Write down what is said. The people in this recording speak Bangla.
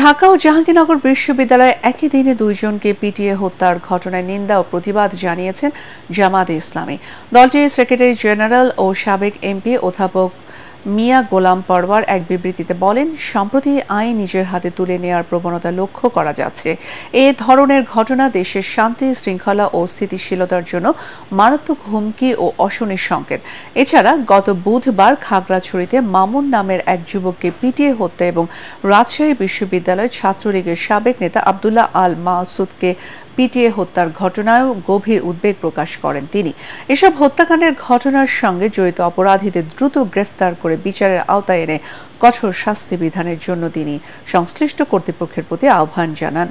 ঢাকা ও জাহাঙ্গীরনগর বিশ্ববিদ্যালয়ে একই দিনে দুইজনকে পিটিয়ে হত্যার ঘটনায় নিন্দা ও প্রতিবাদ জানিয়েছেন জামাত ইসলামী দলটির সেক্রেটারি জেনারেল ও সাবেক এমপি অধ্যাপক মিয়া গোলাম পরওয়ার এক বিবৃতিতে বলেন সম্প্রতি আইন নিজের হাতে তুলে নেওয়ার প্রবণতা লক্ষ্য করা যাচ্ছে এ ধরনের ঘটনা দেশের শান্তি শৃঙ্খলা ও স্থিতিশীলতার জন্য মারাত্মক হুমকি ও অশনের সংকেত এছাড়া গত বুধবার খাগড়াছড়িতে মামুন নামের এক যুবককে পিটিয়ে হত্যা এবং রাজশাহী বিশ্ববিদ্যালয় ছাত্রলীগের সাবেক নেতা আবদুল্লাহ আল মাসুদকে পিটিএ হত্যার ঘটনায় গভীর উদ্বেগ প্রকাশ করেন তিনি এসব হত্যাকাণ্ডের ঘটনার সঙ্গে জড়িত অপরাধীদের দ্রুত গ্রেফতার করে বিচারের আওতায় এনে কঠোর শাস্তি বিধানের জন্য তিনি সংশ্লিষ্ট কর্তৃপক্ষের প্রতি আহ্বান জানান